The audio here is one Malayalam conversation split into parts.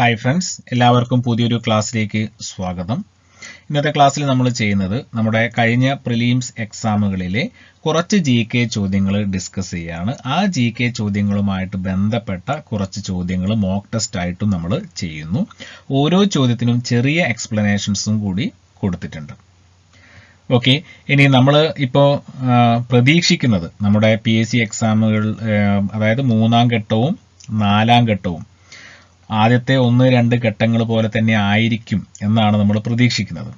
ഹായ് ഫ്രണ്ട്സ് എല്ലാവർക്കും പുതിയൊരു ക്ലാസ്സിലേക്ക് സ്വാഗതം ഇന്നത്തെ ക്ലാസ്സിൽ നമ്മൾ ചെയ്യുന്നത് നമ്മുടെ കഴിഞ്ഞ പ്രിലീംസ് എക്സാമുകളിലെ കുറച്ച് ജി കെ ചോദ്യങ്ങൾ ഡിസ്കസ് ചെയ്യുകയാണ് ആ ജി കെ ചോദ്യങ്ങളുമായിട്ട് ബന്ധപ്പെട്ട കുറച്ച് ചോദ്യങ്ങൾ മോക്ക് ടെസ്റ്റ് ആയിട്ടും നമ്മൾ ചെയ്യുന്നു ഓരോ ചോദ്യത്തിനും ചെറിയ എക്സ്പ്ലനേഷൻസും കൂടി കൊടുത്തിട്ടുണ്ട് ഓക്കെ ഇനി നമ്മൾ ഇപ്പോൾ പ്രതീക്ഷിക്കുന്നത് നമ്മുടെ പി എസ് സി എക്സാമുകൾ അതായത് മൂന്നാം ഘട്ടവും നാലാം ഘട്ടവും ആദ്യത്തെ ഒന്ന് രണ്ട് ഘട്ടങ്ങൾ പോലെ തന്നെ ആയിരിക്കും എന്നാണ് നമ്മൾ പ്രതീക്ഷിക്കുന്നത്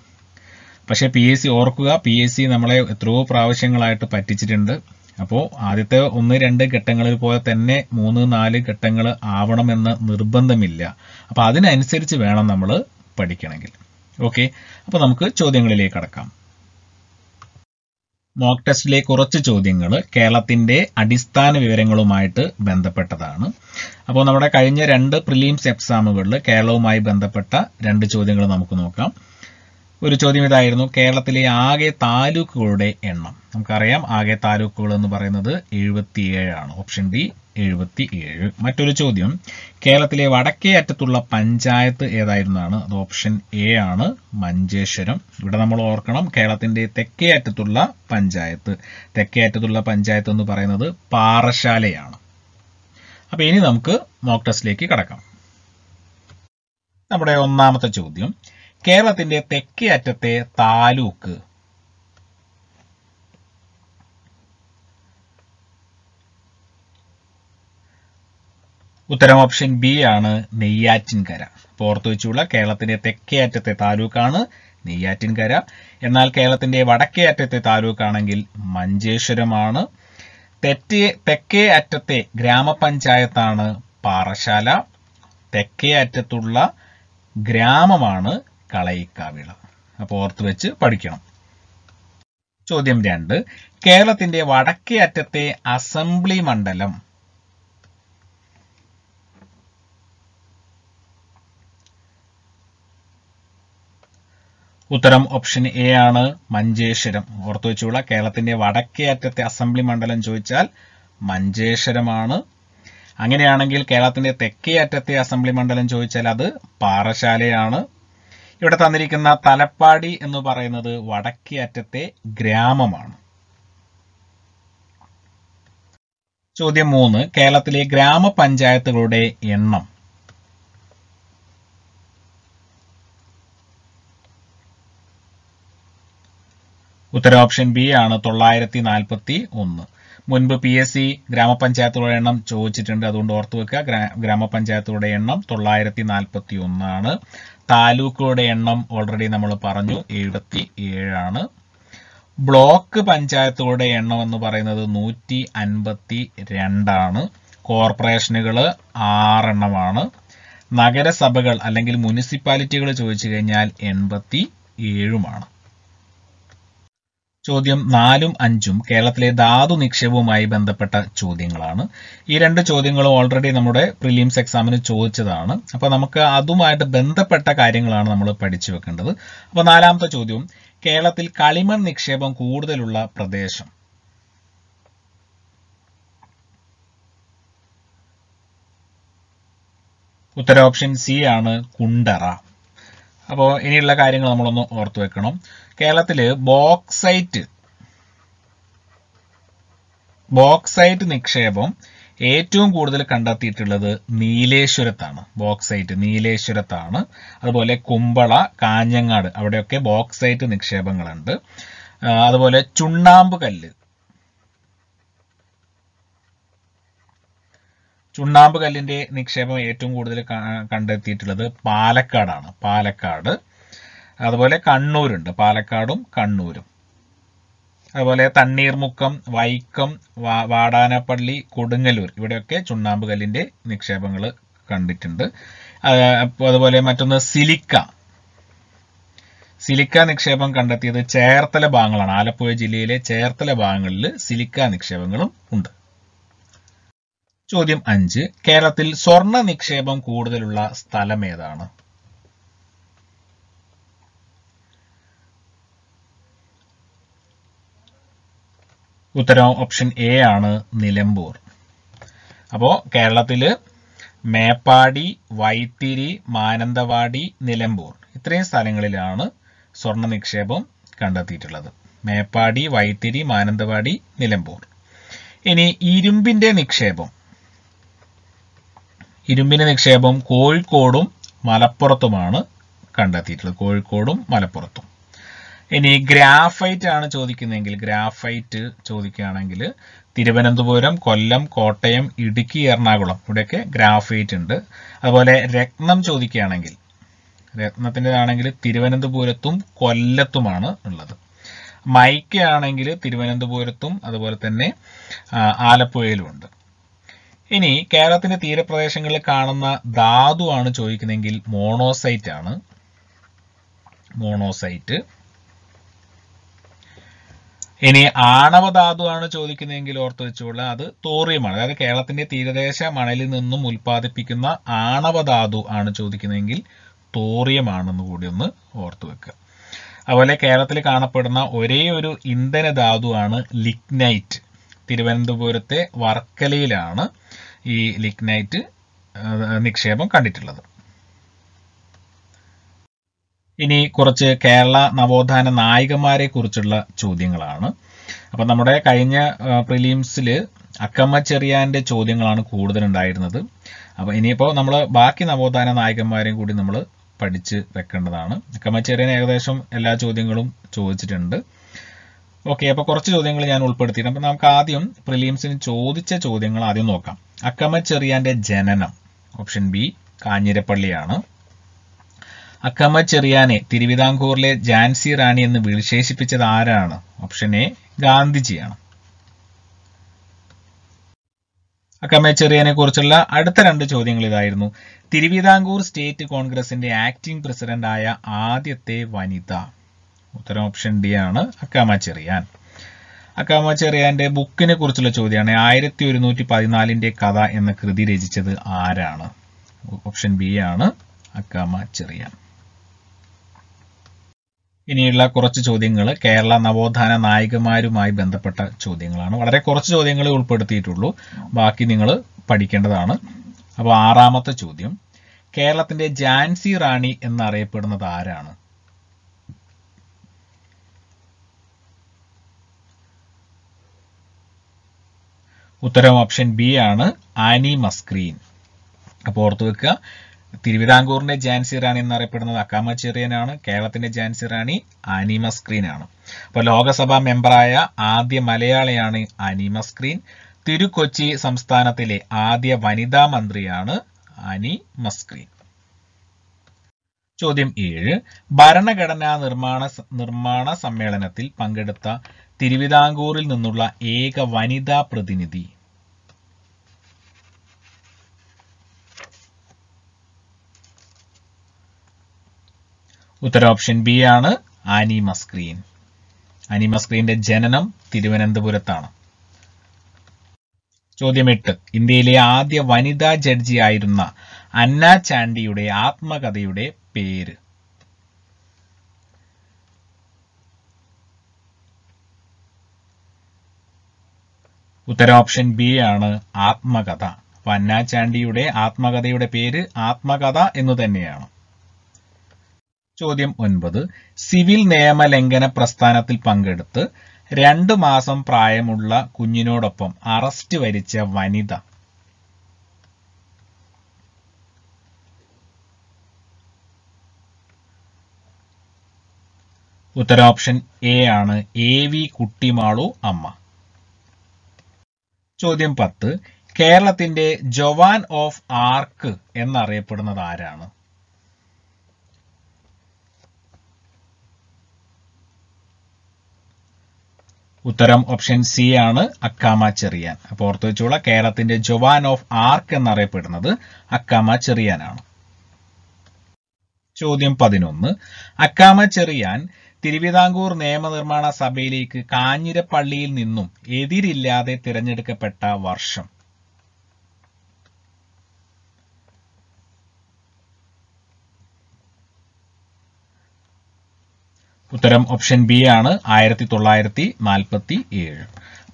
പക്ഷേ പി എസ് സി ഓർക്കുക പി എസ് സി നമ്മളെ എത്രയോ പ്രാവശ്യങ്ങളായിട്ട് പറ്റിച്ചിട്ടുണ്ട് അപ്പോൾ ആദ്യത്തെ ഒന്ന് രണ്ട് ഘട്ടങ്ങളിൽ പോലെ തന്നെ മൂന്ന് നാല് ഘട്ടങ്ങൾ ആവണമെന്ന് നിർബന്ധമില്ല അപ്പോൾ അതിനനുസരിച്ച് വേണം നമ്മൾ പഠിക്കണമെങ്കിൽ ഓക്കെ അപ്പോൾ നമുക്ക് ചോദ്യങ്ങളിലേക്ക് കടക്കാം മോക്ക് ടെസ്റ്റിലെ കുറച്ച് ചോദ്യങ്ങൾ കേരളത്തിൻ്റെ അടിസ്ഥാന വിവരങ്ങളുമായിട്ട് ബന്ധപ്പെട്ടതാണ് അപ്പോൾ നമ്മുടെ കഴിഞ്ഞ രണ്ട് പ്രിലിംസ് എക്സാമുകളിൽ കേരളവുമായി ബന്ധപ്പെട്ട രണ്ട് ചോദ്യങ്ങൾ നമുക്ക് നോക്കാം ഒരു ചോദ്യം ഇതായിരുന്നു കേരളത്തിലെ ആകെ താലൂക്കുകളുടെ എണ്ണം നമുക്കറിയാം ആകെ താലൂക്കുകൾ എന്ന് പറയുന്നത് എഴുപത്തിയേഴാണ് ഓപ്ഷൻ ഡി എഴുപത്തി ഏഴ് മറ്റൊരു ചോദ്യം കേരളത്തിലെ വടക്കേ അറ്റത്തുള്ള പഞ്ചായത്ത് ഏതായിരുന്നാണ് അത് ഓപ്ഷൻ എ ആണ് മഞ്ചേശ്വരം ഇവിടെ നമ്മൾ ഓർക്കണം കേരളത്തിന്റെ തെക്കേ അറ്റത്തുള്ള പഞ്ചായത്ത് തെക്കേ അറ്റത്തുള്ള പഞ്ചായത്ത് എന്ന് പറയുന്നത് പാറശാലയാണ് അപ്പൊ ഇനി നമുക്ക് മോക്ക് ടെസ്റ്റിലേക്ക് കടക്കാം നമ്മുടെ ഒന്നാമത്തെ ചോദ്യം കേരളത്തിന്റെ തെക്കേ അറ്റത്തെ താലൂക്ക് ഉത്തരം ഓപ്ഷൻ ബി ആണ് നെയ്യാറ്റിൻകര ഓർത്തു വെച്ചുള്ള കേരളത്തിന്റെ തെക്കേ അറ്റത്തെ താലൂക്കാണ് നെയ്യാറ്റിൻകര എന്നാൽ കേരളത്തിന്റെ വടക്കേ അറ്റത്തെ താലൂക്കാണെങ്കിൽ മഞ്ചേശ്വരമാണ് തെറ്റേ തെക്കേ അറ്റത്തെ ഗ്രാമപഞ്ചായത്താണ് പാറശാല തെക്കേ അറ്റത്തുള്ള ഗ്രാമമാണ് കളയിക്കാവിള അപ്പോൾ ഓർത്തു വെച്ച് പഠിക്കണം ചോദ്യം രണ്ട് കേരളത്തിന്റെ വടക്കേ അറ്റത്തെ അസംബ്ലി മണ്ഡലം ഉത്തരം ഓപ്ഷൻ എ ആണ് മഞ്ചേശ്വരം ഓർത്തു വെച്ചുള്ള കേരളത്തിന്റെ വടക്കേ അറ്റത്തെ അസംബ്ലി മണ്ഡലം ചോദിച്ചാൽ മഞ്ചേശ്വരമാണ് അങ്ങനെയാണെങ്കിൽ കേരളത്തിന്റെ തെക്കേ അറ്റത്തെ അസംബ്ലി മണ്ഡലം ചോദിച്ചാൽ അത് പാറശാലയാണ് ഇവിടെ തന്നിരിക്കുന്ന തലപ്പാടി എന്ന് പറയുന്നത് വടക്കേ അറ്റത്തെ ഗ്രാമമാണ് ചോദ്യം മൂന്ന് കേരളത്തിലെ ഗ്രാമപഞ്ചായത്തുകളുടെ എണ്ണം ഉത്തര ഓപ്ഷൻ ബി ആണ് തൊള്ളായിരത്തി നാൽപ്പത്തി ഒന്ന് മുൻപ് പി എസ് സി ഗ്രാമപഞ്ചായത്തുകളുടെ എണ്ണം ചോദിച്ചിട്ടുണ്ട് അതുകൊണ്ട് ഓർത്തു വെക്കുക ഗ്രാമപഞ്ചായത്തുകളുടെ എണ്ണം തൊള്ളായിരത്തി നാൽപ്പത്തി ഒന്നാണ് താലൂക്കുകളുടെ എണ്ണം ഓൾറെഡി നമ്മൾ പറഞ്ഞു എഴുപത്തി ഏഴാണ് ബ്ലോക്ക് പഞ്ചായത്തുകളുടെ എണ്ണം എന്ന് പറയുന്നത് നൂറ്റി അൻപത്തി രണ്ടാണ് കോർപ്പറേഷനുകൾ ആറെണ്ണമാണ് നഗരസഭകൾ അല്ലെങ്കിൽ മുനിസിപ്പാലിറ്റികൾ ചോദിച്ചു കഴിഞ്ഞാൽ എൺപത്തി ഏഴുമാണ് ചോദ്യം നാലും അഞ്ചും കേരളത്തിലെ ധാതു നിക്ഷേപവുമായി ബന്ധപ്പെട്ട ചോദ്യങ്ങളാണ് ഈ രണ്ട് ചോദ്യങ്ങളും ഓൾറെഡി നമ്മുടെ പ്രിലിംസ് എക്സാമിന് ചോദിച്ചതാണ് അപ്പോൾ നമുക്ക് അതുമായിട്ട് ബന്ധപ്പെട്ട കാര്യങ്ങളാണ് നമ്മൾ പഠിച്ചു വെക്കേണ്ടത് അപ്പോൾ നാലാമത്തെ ചോദ്യം കേരളത്തിൽ കളിമൺ നിക്ഷേപം കൂടുതലുള്ള പ്രദേശം ഉത്തര ഓപ്ഷൻ സി ആണ് കുണ്ടറ അപ്പോൾ ഇനിയുള്ള കാര്യങ്ങൾ നമ്മളൊന്ന് ഓർത്തു വെക്കണം കേരളത്തിൽ ബോക്സൈറ്റ് ബോക്സൈറ്റ് നിക്ഷേപം ഏറ്റവും കൂടുതൽ കണ്ടെത്തിയിട്ടുള്ളത് നീലേശ്വരത്താണ് ബോക്സൈറ്റ് നീലേശ്വരത്താണ് അതുപോലെ കുമ്പള കാഞ്ഞങ്ങാട് അവിടെയൊക്കെ ബോക്സൈറ്റ് നിക്ഷേപങ്ങളുണ്ട് അതുപോലെ ചുണ്ണാമ്പ് കല്ല് ചുണ്ണാമ്പ് കല്ലിന്റെ നിക്ഷേപം ഏറ്റവും കൂടുതൽ കണ്ടെത്തിയിട്ടുള്ളത് പാലക്കാടാണ് പാലക്കാട് അതുപോലെ കണ്ണൂരുണ്ട് പാലക്കാടും കണ്ണൂരും അതുപോലെ തണ്ണീർമുക്കം വൈക്കം വാടാനപ്പള്ളി കൊടുങ്ങല്ലൂർ ഇവിടെയൊക്കെ ചുണ്ണാമ്പ് കല്ലിന്റെ നിക്ഷേപങ്ങൾ കണ്ടിട്ടുണ്ട് അതുപോലെ മറ്റൊന്ന് സിലിക്ക സിലിക്ക നിക്ഷേപം കണ്ടെത്തിയത് ചേർത്തല ഭാഗങ്ങളാണ് ആലപ്പുഴ ജില്ലയിലെ ചേർത്തല ഭാഗങ്ങളിൽ സിലിക്ക നിക്ഷേപങ്ങളും ഉണ്ട് ചോദ്യം അഞ്ച് കേരളത്തിൽ സ്വർണ നിക്ഷേപം കൂടുതലുള്ള സ്ഥലം ഏതാണ് ഉത്തരം ഓപ്ഷൻ എ ആണ് നിലമ്പൂർ അപ്പോൾ കേരളത്തില് മേപ്പാടി വൈത്തിരി മാനന്തവാടി നിലമ്പൂർ ഇത്രയും സ്ഥലങ്ങളിലാണ് സ്വർണ്ണ നിക്ഷേപം കണ്ടെത്തിയിട്ടുള്ളത് മേപ്പാടി വൈത്തിരി മാനന്തവാടി നിലമ്പൂർ ഇനി ഇരുമ്പിന്റെ നിക്ഷേപം ഇരുമ്പിന് നിക്ഷേപം കോഴിക്കോടും മലപ്പുറത്തുമാണ് കണ്ടെത്തിയിട്ടുള്ളത് കോഴിക്കോടും മലപ്പുറത്തും ഇനി ഗ്രാഫൈറ്റ് ആണ് ചോദിക്കുന്നതെങ്കിൽ ഗ്രാഫൈറ്റ് ചോദിക്കുകയാണെങ്കിൽ തിരുവനന്തപുരം കൊല്ലം കോട്ടയം ഇടുക്കി എറണാകുളം ഇവിടെയൊക്കെ ഗ്രാഫൈറ്റ് ഉണ്ട് അതുപോലെ രത്നം ചോദിക്കുകയാണെങ്കിൽ രത്നത്തിൻ്റെതാണെങ്കിൽ തിരുവനന്തപുരത്തും കൊല്ലത്തുമാണ് ഉള്ളത് മൈക്ക ആണെങ്കിൽ തിരുവനന്തപുരത്തും അതുപോലെ തന്നെ ആലപ്പുഴയിലും ഉണ്ട് ഇനി കേരളത്തിന്റെ തീരപ്രദേശങ്ങളിൽ കാണുന്ന ധാതുവാണ് ചോദിക്കുന്നതെങ്കിൽ മോണോസൈറ്റ് ആണ് മോണോസൈറ്റ് ഇനി ആണ് ചോദിക്കുന്നതെങ്കിൽ ഓർത്ത് വെച്ചുകൊള്ളുക അത് തോറിയമാണ് അതായത് കേരളത്തിന്റെ തീരദേശ മണലിൽ നിന്നും ഉൽപ്പാദിപ്പിക്കുന്ന ആണവധാതു ആണ് ചോദിക്കുന്നതെങ്കിൽ തോറിയമാണെന്ന് കൂടി ഒന്ന് ഓർത്തു വെക്കുക അതുപോലെ കേരളത്തിൽ കാണപ്പെടുന്ന ഒരേ ഒരു ഇന്ധന ധാതുവാണ് ലിഗ്നൈറ്റ് തിരുവനന്തപുരത്തെ വർക്കലയിലാണ് ഈ ലിഗ്നൈറ്റ് നിക്ഷേപം കണ്ടിട്ടുള്ളത് ഇനി കുറച്ച് കേരള നവോത്ഥാന നായികന്മാരെ കുറിച്ചുള്ള ചോദ്യങ്ങളാണ് അപ്പൊ നമ്മുടെ കഴിഞ്ഞ പ്രിലിംസിൽ അക്കമ്മ ചെറിയാന്റെ ചോദ്യങ്ങളാണ് കൂടുതൽ ഉണ്ടായിരുന്നത് അപ്പോൾ ഇനിയിപ്പോൾ നമ്മൾ ബാക്കി നവോത്ഥാന നായകന്മാരെയും കൂടി നമ്മൾ പഠിച്ച് വെക്കേണ്ടതാണ് അക്കമ്മ ചെറിയാൻ ഏകദേശം എല്ലാ ചോദ്യങ്ങളും ചോദിച്ചിട്ടുണ്ട് ഓക്കെ അപ്പോൾ കുറച്ച് ചോദ്യങ്ങൾ ഞാൻ ഉൾപ്പെടുത്തിയിട്ട് അപ്പോൾ നമുക്ക് ആദ്യം പ്രിലിയംസിന് ചോദിച്ച ചോദ്യങ്ങൾ ആദ്യം നോക്കാം അക്കമ ചെറിയാന്റെ ജനനം ഓപ്ഷൻ ബി കാഞ്ഞിരപ്പള്ളിയാണ് അക്കമ ചെറിയാനെ തിരുവിതാംകൂറിലെ ജാൻസി റാണി എന്ന് വിശേഷിപ്പിച്ചത് ആരാണ് ഓപ്ഷൻ എ ഗാന്ധിജിയാണ് അക്കമ കുറിച്ചുള്ള അടുത്ത രണ്ട് ചോദ്യങ്ങൾ ഇതായിരുന്നു തിരുവിതാംകൂർ സ്റ്റേറ്റ് കോൺഗ്രസിന്റെ ആക്ടിംഗ് പ്രസിഡന്റായ ആദ്യത്തെ വനിത ഉത്തരം ഓപ്ഷൻ ഡി ആണ് അക്കാമ അക്കാമ ചെറിയാന്റെ ബുക്കിനെ കുറിച്ചുള്ള ചോദ്യമാണ് ആയിരത്തി ഒരുന്നൂറ്റി പതിനാലിന്റെ കഥ എന്ന കൃതി രചിച്ചത് ആരാണ് ഓപ്ഷൻ ബി ആണ് അക്കാമ ചെറിയാൻ ഇനിയുള്ള കുറച്ച് ചോദ്യങ്ങൾ കേരള നവോത്ഥാന നായികമാരുമായി ബന്ധപ്പെട്ട ചോദ്യങ്ങളാണ് വളരെ കുറച്ച് ചോദ്യങ്ങളെ ഉൾപ്പെടുത്തിയിട്ടുള്ളൂ ബാക്കി നിങ്ങൾ പഠിക്കേണ്ടതാണ് അപ്പോൾ ആറാമത്തെ ചോദ്യം കേരളത്തിന്റെ ജാൻസി റാണി എന്നറിയപ്പെടുന്നത് ആരാണ് ഉത്തരം ഓപ്ഷൻ ബി ആണ് ആനി മസ്ക്രീൻ അപ്പോൾ ഓർത്ത് വെക്കുക തിരുവിതാംകൂറിന്റെ ജാൻസി റാണി എന്നറിയപ്പെടുന്നത് അക്കാമ ചെറിയനാണ് കേരളത്തിന്റെ ജാൻസി റാണി ആനിമ സ്ക്രീൻ ആണ് അപ്പോൾ ലോകസഭാ മെമ്പറായ ആദ്യ മലയാളിയാണ് ആനിമ സ്ക്രീൻ തിരുക്കൊച്ചി സംസ്ഥാനത്തിലെ ആദ്യ വനിതാ മന്ത്രിയാണ് ആനി മസ്ക്രീൻ ചോദ്യം ഏഴ് ഭരണഘടനാ നിർമ്മാണ നിർമ്മാണ സമ്മേളനത്തിൽ പങ്കെടുത്ത തിരുവിതാംകൂറിൽ നിന്നുള്ള ഏക വനിതാ പ്രതിനിധി ഉത്തര ഓപ്ഷൻ ബി ആണ് ആനിമ സ്ക്രീൻ ജനനം തിരുവനന്തപുരത്താണ് ചോദ്യം എട്ട് ഇന്ത്യയിലെ ആദ്യ വനിതാ ജഡ്ജി ആയിരുന്ന അന്ന ചാണ്ടിയുടെ ആത്മകഥയുടെ പേര് ഉത്തര ഓപ്ഷൻ ബി ആണ് ആത്മകഥ വന്നാചാണ്ടിയുടെ ആത്മകഥയുടെ പേര് ആത്മകഥ എന്നു തന്നെയാണ് ചോദ്യം ഒൻപത് സിവിൽ നിയമ ലംഘന പ്രസ്ഥാനത്തിൽ പങ്കെടുത്ത് രണ്ടു മാസം പ്രായമുള്ള കുഞ്ഞിനോടൊപ്പം അറസ്റ്റ് വരിച്ച വനിത ഉത്തര ഓപ്ഷൻ എ ആണ് എ വി കുട്ടിമാളു അമ്മ ചോദ്യം പത്ത് കേരളത്തിന്റെ ജവാൻ ഓഫ് ആർക്ക് എന്നറിയപ്പെടുന്നത് ആരാണ് ഉത്തരം ഓപ്ഷൻ സി ആണ് അക്കാമ ചെറിയാൻ അപ്പൊ ഓർത്ത് വെച്ചോളാം കേരളത്തിന്റെ ജവാൻ ഓഫ് ആർക്ക് എന്നറിയപ്പെടുന്നത് അക്കാമ ചെറിയാനാണ് ചോദ്യം പതിനൊന്ന് അക്കാമ ചെറിയാൻ തിരുവിതാംകൂർ നിയമനിർമ്മാണ സഭയിലേക്ക് കാഞ്ഞിരപ്പള്ളിയിൽ നിന്നും എതിരില്ലാതെ തിരഞ്ഞെടുക്കപ്പെട്ട വർഷം ഉത്തരം ഓപ്ഷൻ ബി ആണ് ആയിരത്തി തൊള്ളായിരത്തി നാൽപ്പത്തി ഏഴ്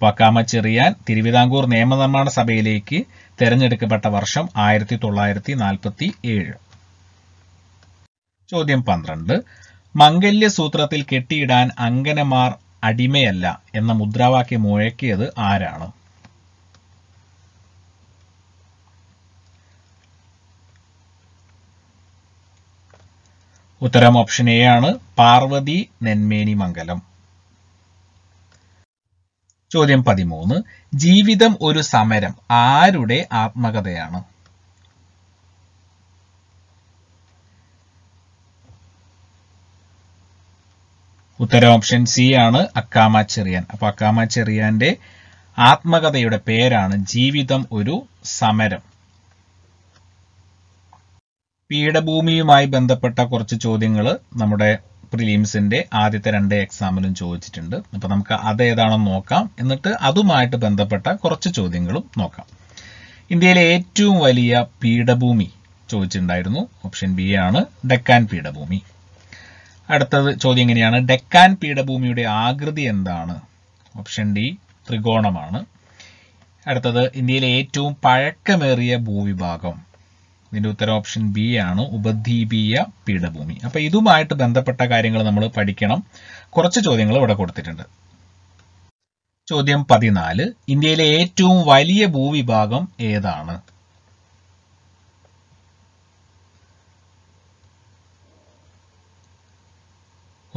പക്കാമ ചെറിയാൻ തിരുവിതാംകൂർ നിയമനിർമ്മാണ സഭയിലേക്ക് തെരഞ്ഞെടുക്കപ്പെട്ട വർഷം ആയിരത്തി തൊള്ളായിരത്തി നാൽപ്പത്തി ഏഴ് ചോദ്യം പന്ത്രണ്ട് മംഗല്യസൂത്രത്തിൽ കെട്ടിയിടാൻ അങ്കനമാർ അടിമയല്ല എന്ന മുദ്രാവാക്യം മുഴക്കിയത് ആരാണ് ഉത്തരം ഓപ്ഷൻ എ ആണ് പാർവതി നെന്മേനി മംഗലം ചോദ്യം പതിമൂന്ന് ജീവിതം ഒരു സമരം ആരുടെ ആത്മകഥയാണ് ഉത്തര ഓപ്ഷൻ സി ആണ് അക്കാമ ചെറിയാൻ അപ്പൊ അക്കാമ ചെറിയാന്റെ ആത്മകഥയുടെ പേരാണ് ജീവിതം ഒരു സമരം പീഠഭൂമിയുമായി ബന്ധപ്പെട്ട കുറച്ച് ചോദ്യങ്ങൾ നമ്മുടെ പ്രിലിംസിന്റെ ആദ്യത്തെ രണ്ട് എക്സാമിലും ചോദിച്ചിട്ടുണ്ട് അപ്പൊ നമുക്ക് അത് ഏതാണെന്ന് നോക്കാം എന്നിട്ട് അതുമായിട്ട് ബന്ധപ്പെട്ട കുറച്ച് ചോദ്യങ്ങളും നോക്കാം ഇന്ത്യയിലെ ഏറ്റവും വലിയ പീഠഭൂമി ചോദിച്ചിട്ടുണ്ടായിരുന്നു ഓപ്ഷൻ ബി ആണ് ഡെക്കാൻ പീഠഭൂമി അടുത്തത് ചോദ്യം എങ്ങനെയാണ് ഡെക്കാൻ പീഠഭൂമിയുടെ ആകൃതി എന്താണ് ഓപ്ഷൻ ഡി ത്രികോണമാണ് അടുത്തത് ഇന്ത്യയിലെ ഏറ്റവും പഴക്കമേറിയ ഭൂവിഭാഗം ഇതിൻ്റെ ഉത്തരം ഓപ്ഷൻ ബി ആണ് ഉപദ്വീപീയ പീഠഭൂമി അപ്പോൾ ഇതുമായിട്ട് ബന്ധപ്പെട്ട കാര്യങ്ങൾ നമ്മൾ പഠിക്കണം കുറച്ച് ചോദ്യങ്ങൾ ഇവിടെ കൊടുത്തിട്ടുണ്ട് ചോദ്യം പതിനാല് ഇന്ത്യയിലെ ഏറ്റവും വലിയ ഭൂവിഭാഗം ഏതാണ്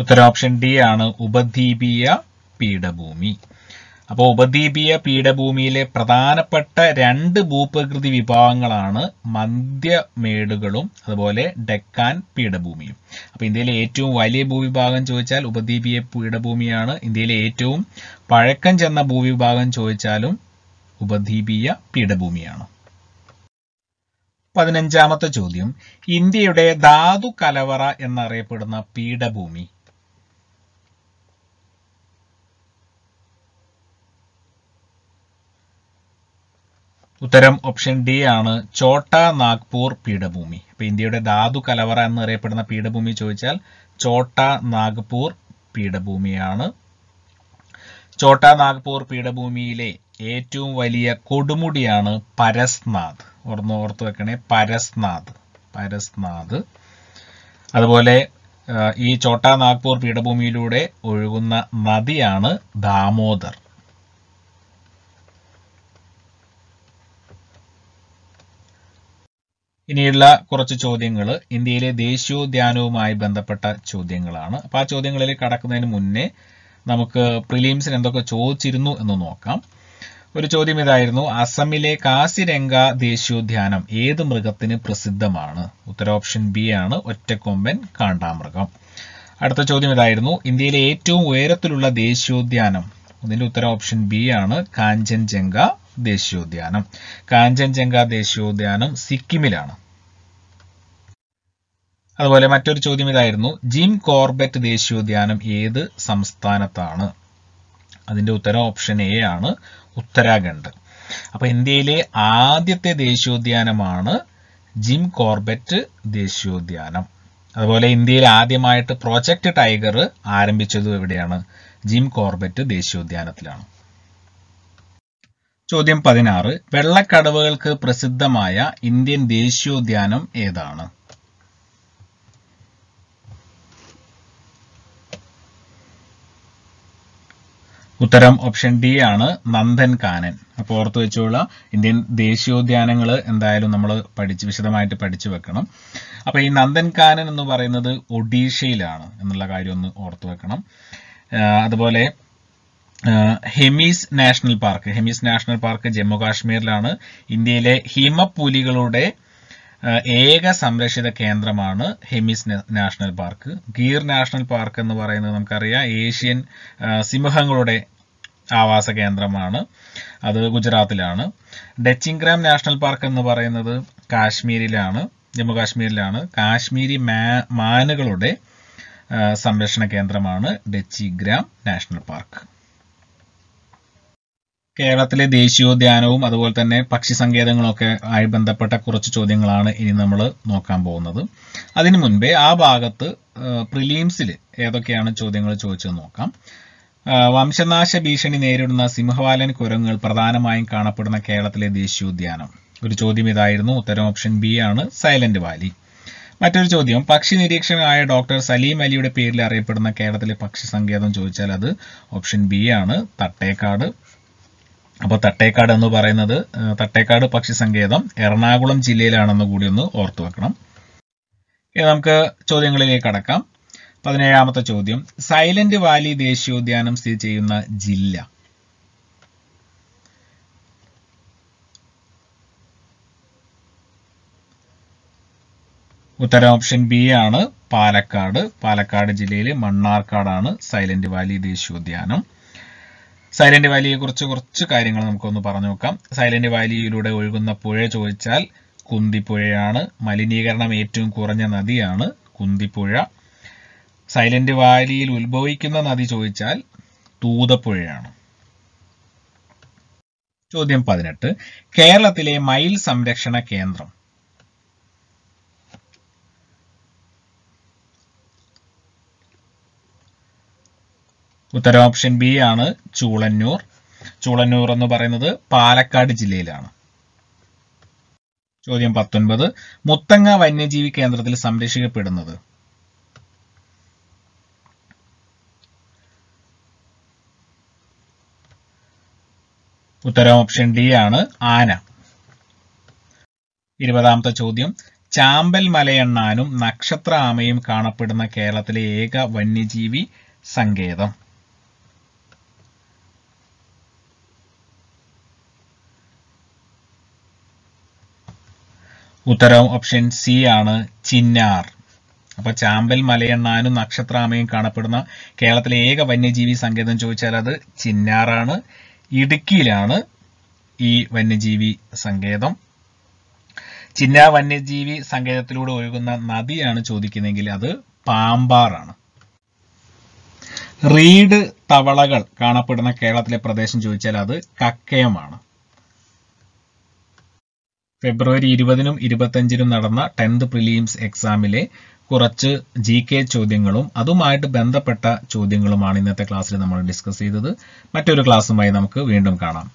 ഉത്തര ഓപ്ഷൻ ഡി ആണ് ഉപദ്വീപീയ പീഠഭൂമി അപ്പോൾ ഉപദ്വീപീയ പീഠഭൂമിയിലെ പ്രധാനപ്പെട്ട രണ്ട് ഭൂപ്രകൃതി വിഭാഗങ്ങളാണ് മധ്യമേടുകളും അതുപോലെ ഡെക്കാൻ പീഠഭൂമിയും അപ്പോൾ ഇന്ത്യയിലെ ഏറ്റവും വലിയ ഭൂവിഭാഗം ചോദിച്ചാൽ ഉപദ്വീപീയ പീഠഭൂമിയാണ് ഇന്ത്യയിലെ ഏറ്റവും പഴക്കം ചെന്ന ഭൂവിഭാഗം ചോദിച്ചാലും ഉപദ്വീപീയ പീഠഭൂമിയാണ് പതിനഞ്ചാമത്തെ ചോദ്യം ഇന്ത്യയുടെ ധാതു കലവറ എന്നറിയപ്പെടുന്ന പീഠഭൂമി ഉത്തരം ഓപ്ഷൻ ഡി ആണ് ചോട്ട നാഗ്പൂർ പീഠഭൂമി അപ്പൊ ഇന്ത്യയുടെ ധാതു കലവറ എന്നറിയപ്പെടുന്ന പീഠഭൂമി ചോദിച്ചാൽ ചോട്ട നാഗ്പൂർ പീഠഭൂമിയാണ് ചോട്ട നാഗ്പൂർ പീഠഭൂമിയിലെ ഏറ്റവും വലിയ കൊടുമുടിയാണ് പരസ്നാഥ് ഓർന്ന് ഓർത്ത് വെക്കണേ പരസ്നാഥ് പരസ്നാഥ് അതുപോലെ ഈ ചോട്ട നാഗ്പൂർ പീഠഭൂമിയിലൂടെ ഒഴുകുന്ന നദിയാണ് ദാമോദർ ഇനിയുള്ള കുറച്ച് ചോദ്യങ്ങൾ ഇന്ത്യയിലെ ദേശീയോദ്യാനവുമായി ബന്ധപ്പെട്ട ചോദ്യങ്ങളാണ് അപ്പൊ ആ ചോദ്യങ്ങളിൽ കടക്കുന്നതിന് മുന്നേ നമുക്ക് പ്രിലിംസിന് എന്തൊക്കെ ചോദിച്ചിരുന്നു എന്ന് നോക്കാം ഒരു ചോദ്യം ഇതായിരുന്നു അസമിലെ കാസിരംഗ ദേശീയോദ്യാനം ഏത് മൃഗത്തിന് പ്രസിദ്ധമാണ് ഉത്തര ഓപ്ഷൻ ബി ആണ് ഒറ്റക്കൊമ്പൻ കാണ്ടാമൃഗം അടുത്ത ചോദ്യം ഇതായിരുന്നു ഇന്ത്യയിലെ ഏറ്റവും ഉയരത്തിലുള്ള ദേശീയോദ്യാനം അതിന്റെ ഉത്തര ഓപ്ഷൻ ബി ആണ് കാഞ്ചൻജംഗ ദേശീയോദ്യാനം കാഞ്ചൻജംഗ ദേശീയോദ്യാനം സിക്കിമിലാണ് അതുപോലെ മറ്റൊരു ചോദ്യം ഇതായിരുന്നു ജിം കോർബറ്റ് ദേശീയോദ്യാനം ഏത് സംസ്ഥാനത്താണ് അതിന്റെ ഉത്തരം ഓപ്ഷൻ എ ആണ് ഉത്തരാഖണ്ഡ് അപ്പൊ ഇന്ത്യയിലെ ആദ്യത്തെ ദേശീയോദ്യാനമാണ് ജിം കോർബറ്റ് ദേശീയോദ്യാനം അതുപോലെ ഇന്ത്യയിൽ ആദ്യമായിട്ട് പ്രോജക്റ്റ് ടൈഗർ ആരംഭിച്ചത് എവിടെയാണ് ജിം കോർബറ്റ് ദേശീയോദ്യാനത്തിലാണ് ചോദ്യം പതിനാറ് വെള്ളക്കടവുകൾക്ക് പ്രസിദ്ധമായ ഇന്ത്യൻ ദേശീയോദ്യാനം ഏതാണ് ഉത്തരം ഓപ്ഷൻ ഡി ആണ് നന്ദൻ കാനൻ അപ്പോൾ ഓർത്തു വെച്ചുള്ള ഇന്ത്യൻ ദേശീയോദ്യാനങ്ങൾ എന്തായാലും നമ്മൾ പഠിച്ച് വിശദമായിട്ട് പഠിച്ചു വെക്കണം അപ്പോൾ ഈ നന്ദൻ കാനൻ എന്ന് പറയുന്നത് ഒഡീഷയിലാണ് എന്നുള്ള കാര്യം ഒന്ന് ഓർത്തു വെക്കണം അതുപോലെ Hemis national park Hemis national park Jammu കാശ്മീരിലാണ് ഇന്ത്യയിലെ ഹിമപ്പുലികളുടെ ഏക സംരക്ഷിത കേന്ദ്രമാണ് Hemis national park Gir national park എന്ന് പറയുന്നത് നമുക്കറിയാം ഏഷ്യൻ സിംഹങ്ങളുടെ ആവാസ കേന്ദ്രമാണ് അത് ഗുജറാത്തിലാണ് ഡച്ചിംഗ്രാം നാഷണൽ പാർക്ക് എന്ന് പറയുന്നത് കാശ്മീരിലാണ് ജമ്മു കാശ്മീരിലാണ് കാശ്മീരി മാനുകളുടെ സംരക്ഷണ കേന്ദ്രമാണ് ഡച്ചിഗ്രാം നാഷണൽ പാർക്ക് കേരളത്തിലെ ദേശീയോദ്യാനവും അതുപോലെ തന്നെ പക്ഷി ഒക്കെ ആയി ബന്ധപ്പെട്ട കുറച്ച് ചോദ്യങ്ങളാണ് ഇനി നമ്മൾ നോക്കാൻ പോകുന്നത് അതിനു മുൻപേ ആ ഭാഗത്ത് പ്രിലിംസിൽ ഏതൊക്കെയാണ് ചോദ്യങ്ങൾ ചോദിച്ചത് നോക്കാം വംശനാശ ഭീഷണി നേരിടുന്ന സിംഹവാലൻ കുരങ്ങുകൾ പ്രധാനമായും കാണപ്പെടുന്ന കേരളത്തിലെ ദേശീയോദ്യാനം ഒരു ചോദ്യം ഇതായിരുന്നു ഉത്തരം ഓപ്ഷൻ ബി ആണ് സൈലന്റ് വാലി മറ്റൊരു ചോദ്യം പക്ഷി നിരീക്ഷകനായ ഡോക്ടർ സലീം അലിയുടെ പേരിൽ അറിയപ്പെടുന്ന കേരളത്തിലെ പക്ഷി സങ്കേതം ചോദിച്ചാൽ അത് ഓപ്ഷൻ ബി ആണ് തട്ടേക്കാട് അപ്പോൾ തട്ടേക്കാട് എന്ന് പറയുന്നത് തട്ടേക്കാട് പക്ഷി സങ്കേതം എറണാകുളം ജില്ലയിലാണെന്ന് കൂടി ഒന്ന് ഓർത്തു വെക്കണം ഇനി നമുക്ക് ചോദ്യങ്ങളിലേക്ക് കടക്കാം പതിനേഴാമത്തെ ചോദ്യം സൈലന്റ് വാലി ദേശീയോദ്യാനം സ്ഥിതി ചെയ്യുന്ന ജില്ല ഉത്തരം ഓപ്ഷൻ ബി ആണ് പാലക്കാട് പാലക്കാട് ജില്ലയിലെ മണ്ണാർക്കാടാണ് സൈലന്റ് വാലി ദേശീയോദ്യാനം സൈലന്റ് വാലിയെ കുറിച്ച് കുറച്ച് കാര്യങ്ങൾ നമുക്കൊന്ന് പറഞ്ഞു നോക്കാം സൈലന്റ് വാലിയിലൂടെ ഒഴുകുന്ന പുഴ ചോദിച്ചാൽ കുന്തിപ്പുഴയാണ് മലിനീകരണം ഏറ്റവും കുറഞ്ഞ നദിയാണ് കുന്തിപ്പുഴ സൈലന്റ് വാലിയിൽ ഉത്ഭവിക്കുന്ന നദി ചോദിച്ചാൽ തൂതപ്പുഴയാണ് ചോദ്യം പതിനെട്ട് കേരളത്തിലെ മയിൽ സംരക്ഷണ കേന്ദ്രം ഉത്തര ഓപ്ഷൻ ബി ആണ് ചൂളന്നൂർ ചൂളന്നൂർ എന്ന് പറയുന്നത് പാലക്കാട് ജില്ലയിലാണ് ചോദ്യം പത്തൊൻപത് മുത്തങ്ങ വന്യജീവി കേന്ദ്രത്തിൽ സംരക്ഷിക്കപ്പെടുന്നത് ഉത്തരം ഓപ്ഷൻ ഡി ആണ് ആന ഇരുപതാമത്തെ ചോദ്യം ചാമ്പൽ മലയെണ്ണാനും നക്ഷത്ര ആമയും കാണപ്പെടുന്ന കേരളത്തിലെ ഏക വന്യജീവി സങ്കേതം ഉത്തരം ഓപ്ഷൻ സി ആണ് ചിന്നാർ അപ്പോൾ ചാമ്പൽ മലയണ്ണാനും നക്ഷത്രാമയും കാണപ്പെടുന്ന കേരളത്തിലെ ഏക വന്യജീവി സങ്കേതം ചോദിച്ചാൽ അത് ചിന്നാറാണ് ഇടുക്കിയിലാണ് ഈ വന്യജീവി സങ്കേതം ചിന്നാർ വന്യജീവി സങ്കേതത്തിലൂടെ ഒഴുകുന്ന നദിയാണ് ചോദിക്കുന്നതെങ്കിൽ അത് പാമ്പാറാണ് റീഡ് തവളകൾ കാണപ്പെടുന്ന കേരളത്തിലെ പ്രദേശം ചോദിച്ചാൽ അത് കക്കയമാണ് ഫെബ്രുവരി ഇരുപതിനും ഇരുപത്തഞ്ചിനും നടന്ന ടെൻത്ത് പ്രിലിംസ് എക്സാമിലെ കുറച്ച് ജി കെ ചോദ്യങ്ങളും അതുമായിട്ട് ബന്ധപ്പെട്ട ചോദ്യങ്ങളുമാണ് ഇന്നത്തെ ക്ലാസ്സിൽ നമ്മൾ ഡിസ്കസ് ചെയ്തത് മറ്റൊരു ക്ലാസ്സുമായി നമുക്ക് വീണ്ടും കാണാം